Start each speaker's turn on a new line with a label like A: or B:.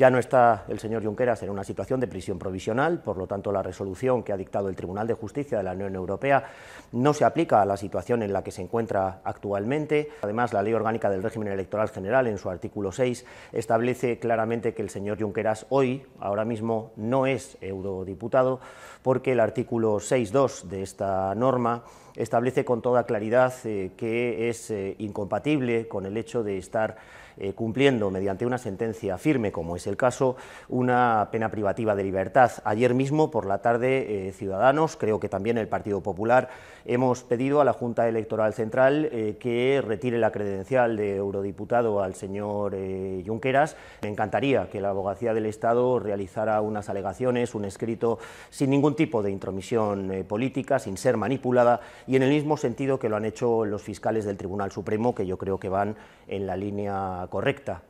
A: Ya no está el señor Junqueras en una situación de prisión provisional, por lo tanto la resolución que ha dictado el Tribunal de Justicia de la Unión Europea no se aplica a la situación en la que se encuentra actualmente. Además, la Ley Orgánica del Régimen Electoral General, en su artículo 6, establece claramente que el señor Junqueras hoy, ahora mismo, no es eurodiputado, porque el artículo 6.2 de esta norma establece con toda claridad eh, que es eh, incompatible con el hecho de estar eh, cumpliendo mediante una sentencia firme, como es el caso, una pena privativa de libertad. Ayer mismo, por la tarde, Ciudadanos, creo que también el Partido Popular, hemos pedido a la Junta Electoral Central que retire la credencial de eurodiputado al señor Junqueras. Me encantaría que la abogacía del Estado realizara unas alegaciones, un escrito sin ningún tipo de intromisión política, sin ser manipulada y en el mismo sentido que lo han hecho los fiscales del Tribunal Supremo, que yo creo que van en la línea correcta.